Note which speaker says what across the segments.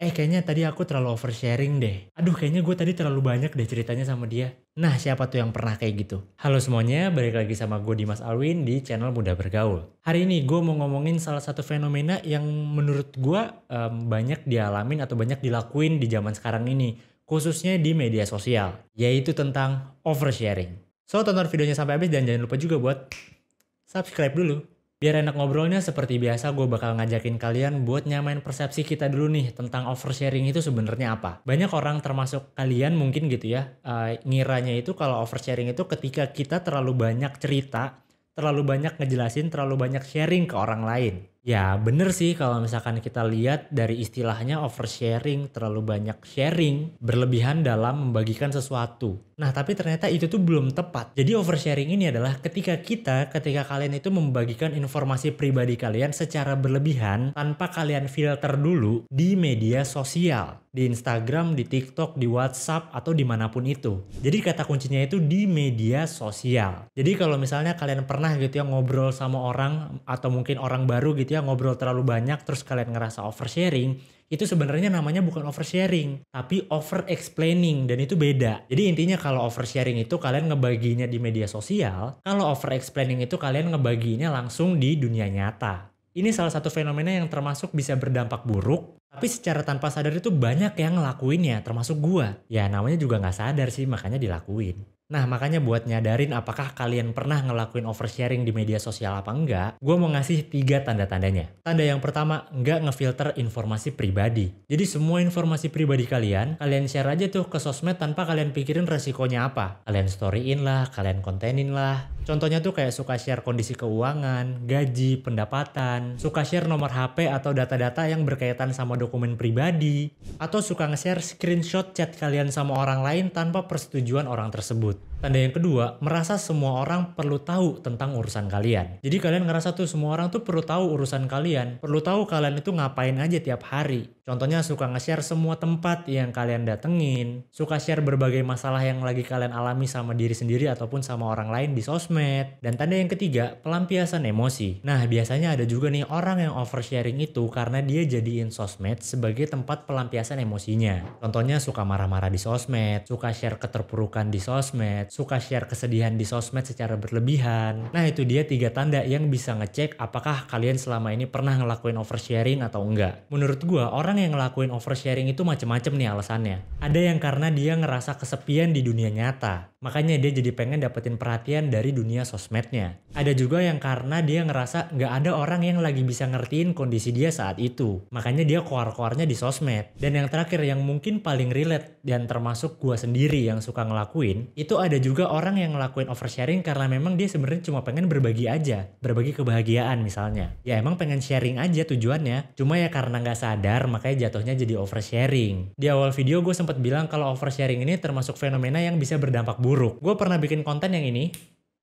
Speaker 1: Eh kayaknya tadi aku terlalu oversharing deh. Aduh kayaknya gue tadi terlalu banyak deh ceritanya sama dia. Nah siapa tuh yang pernah kayak gitu? Halo semuanya, balik lagi sama gue Dimas Alwin di channel Mudah Bergaul. Hari ini gue mau ngomongin salah satu fenomena yang menurut gue um, banyak dialamin atau banyak dilakuin di zaman sekarang ini. Khususnya di media sosial. Yaitu tentang oversharing. So tonton videonya sampai habis dan jangan lupa juga buat subscribe dulu. Biar enak ngobrolnya seperti biasa gue bakal ngajakin kalian buat nyamain persepsi kita dulu nih tentang oversharing itu sebenarnya apa. Banyak orang termasuk kalian mungkin gitu ya uh, ngiranya itu kalau oversharing itu ketika kita terlalu banyak cerita, terlalu banyak ngejelasin, terlalu banyak sharing ke orang lain. Ya bener sih kalau misalkan kita lihat dari istilahnya oversharing, terlalu banyak sharing, berlebihan dalam membagikan sesuatu. Nah tapi ternyata itu tuh belum tepat. Jadi oversharing ini adalah ketika kita, ketika kalian itu membagikan informasi pribadi kalian secara berlebihan tanpa kalian filter dulu di media sosial. Di Instagram, di TikTok, di WhatsApp, atau dimanapun itu. Jadi kata kuncinya itu di media sosial. Jadi kalau misalnya kalian pernah gitu ya ngobrol sama orang atau mungkin orang baru gitu gitu ya ngobrol terlalu banyak terus kalian ngerasa oversharing itu sebenarnya namanya bukan oversharing tapi over explaining dan itu beda jadi intinya kalau oversharing itu kalian ngebaginya di media sosial kalau over explaining itu kalian ngebaginya langsung di dunia nyata ini salah satu fenomena yang termasuk bisa berdampak buruk tapi secara tanpa sadar itu banyak yang ngelakuinnya, termasuk gua. Ya namanya juga nggak sadar sih, makanya dilakuin. Nah makanya buat nyadarin apakah kalian pernah ngelakuin oversharing di media sosial apa enggak, gue mau ngasih tiga tanda-tandanya. Tanda yang pertama, enggak ngefilter informasi pribadi. Jadi semua informasi pribadi kalian, kalian share aja tuh ke sosmed tanpa kalian pikirin resikonya apa. Kalian story-in lah, kalian kontenin lah. Contohnya tuh kayak suka share kondisi keuangan, gaji, pendapatan, suka share nomor HP atau data-data yang berkaitan sama dokumen pribadi, atau suka nge-share screenshot chat kalian sama orang lain tanpa persetujuan orang tersebut. Tanda yang kedua, merasa semua orang perlu tahu tentang urusan kalian. Jadi kalian ngerasa tuh semua orang tuh perlu tahu urusan kalian, perlu tahu kalian itu ngapain aja tiap hari. Contohnya suka nge-share semua tempat yang kalian datengin, suka share berbagai masalah yang lagi kalian alami sama diri sendiri ataupun sama orang lain di sosmed, sosmed. Dan tanda yang ketiga, pelampiasan emosi. Nah, biasanya ada juga nih orang yang oversharing itu karena dia jadiin sosmed sebagai tempat pelampiasan emosinya. Contohnya suka marah-marah di sosmed, suka share keterpurukan di sosmed, suka share kesedihan di sosmed secara berlebihan. Nah, itu dia tiga tanda yang bisa ngecek apakah kalian selama ini pernah ngelakuin oversharing atau enggak. Menurut gua, orang yang ngelakuin oversharing itu macam-macam nih alasannya. Ada yang karena dia ngerasa kesepian di dunia nyata. Makanya dia jadi pengen dapetin perhatian dari dunia sosmednya. Ada juga yang karena dia ngerasa nggak ada orang yang lagi bisa ngertiin kondisi dia saat itu. Makanya dia koar-koarnya di sosmed. Dan yang terakhir yang mungkin paling relate dan termasuk gua sendiri yang suka ngelakuin, itu ada juga orang yang ngelakuin oversharing karena memang dia sebenarnya cuma pengen berbagi aja. Berbagi kebahagiaan misalnya. Ya emang pengen sharing aja tujuannya. Cuma ya karena nggak sadar makanya jatuhnya jadi oversharing. Di awal video gue sempat bilang kalau oversharing ini termasuk fenomena yang bisa berdampak buruk buruk. Gue pernah bikin konten yang ini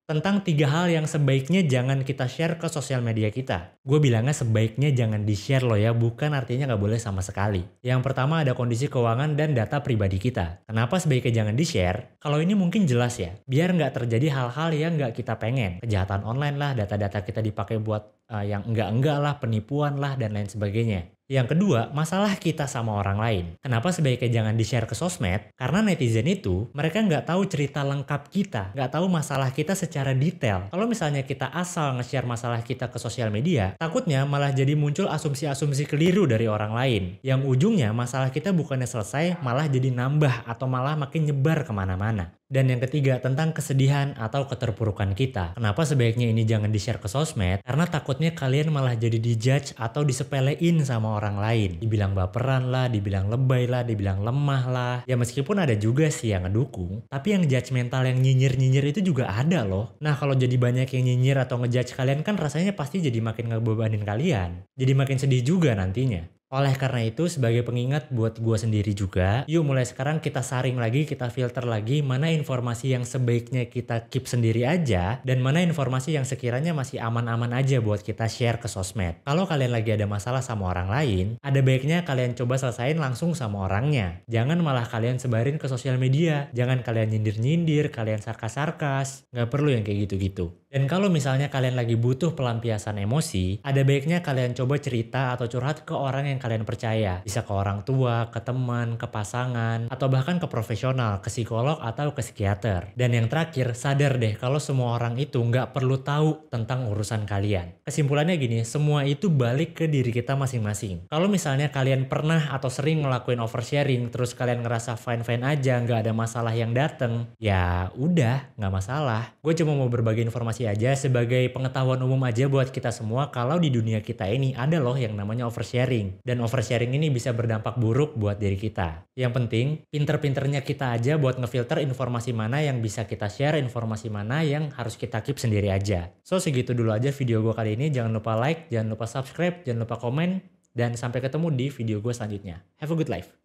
Speaker 1: tentang tiga hal yang sebaiknya jangan kita share ke sosial media kita. Gue bilangnya sebaiknya jangan di-share loh ya, bukan artinya nggak boleh sama sekali. Yang pertama ada kondisi keuangan dan data pribadi kita. Kenapa sebaiknya jangan di-share? Kalau ini mungkin jelas ya, biar nggak terjadi hal-hal yang nggak kita pengen. Kejahatan online lah, data-data kita dipakai buat uh, yang enggak-enggak lah, penipuan lah, dan lain sebagainya. Yang kedua, masalah kita sama orang lain. Kenapa sebaiknya jangan di-share ke sosmed? Karena netizen itu, mereka nggak tahu cerita lengkap kita, nggak tahu masalah kita secara detail. Kalau misalnya kita asal nge-share masalah kita ke sosial media, takutnya malah jadi muncul asumsi-asumsi keliru dari orang lain. Yang ujungnya, masalah kita bukannya selesai, malah jadi nambah atau malah makin nyebar kemana-mana. Dan yang ketiga, tentang kesedihan atau keterpurukan kita. Kenapa sebaiknya ini jangan di-share ke sosmed? Karena takutnya kalian malah jadi di judge atau disepelein sama orang lain. Dibilang baperan lah, dibilang lebay lah, dibilang lemah lah. Ya meskipun ada juga sih yang ngedukung, tapi yang judgmental yang nyinyir-nyinyir itu juga ada loh. Nah kalau jadi banyak yang nyinyir atau ngejudge kalian kan rasanya pasti jadi makin ngebebanin kalian. Jadi makin sedih juga nantinya. Oleh karena itu, sebagai pengingat buat gue sendiri juga, yuk mulai sekarang kita saring lagi, kita filter lagi mana informasi yang sebaiknya kita keep sendiri aja, dan mana informasi yang sekiranya masih aman-aman aja buat kita share ke sosmed. Kalau kalian lagi ada masalah sama orang lain, ada baiknya kalian coba selesain langsung sama orangnya. Jangan malah kalian sebarin ke sosial media, jangan kalian nyindir-nyindir, kalian sarkas-sarkas, nggak perlu yang kayak gitu-gitu. Dan kalau misalnya kalian lagi butuh pelampiasan emosi, ada baiknya kalian coba cerita atau curhat ke orang yang yang kalian percaya. Bisa ke orang tua, ke teman, ke pasangan, atau bahkan ke profesional, ke psikolog atau ke psikiater. Dan yang terakhir, sadar deh kalau semua orang itu nggak perlu tahu tentang urusan kalian. Kesimpulannya gini, semua itu balik ke diri kita masing-masing. Kalau misalnya kalian pernah atau sering ngelakuin oversharing, terus kalian ngerasa fine-fine aja, nggak ada masalah yang dateng, ya udah, nggak masalah. Gue cuma mau berbagi informasi aja sebagai pengetahuan umum aja buat kita semua kalau di dunia kita ini ada loh yang namanya oversharing dan oversharing ini bisa berdampak buruk buat diri kita. Yang penting, pinter-pinternya kita aja buat ngefilter informasi mana yang bisa kita share, informasi mana yang harus kita keep sendiri aja. So, segitu dulu aja video gue kali ini. Jangan lupa like, jangan lupa subscribe, jangan lupa komen, dan sampai ketemu di video gue selanjutnya. Have a good life!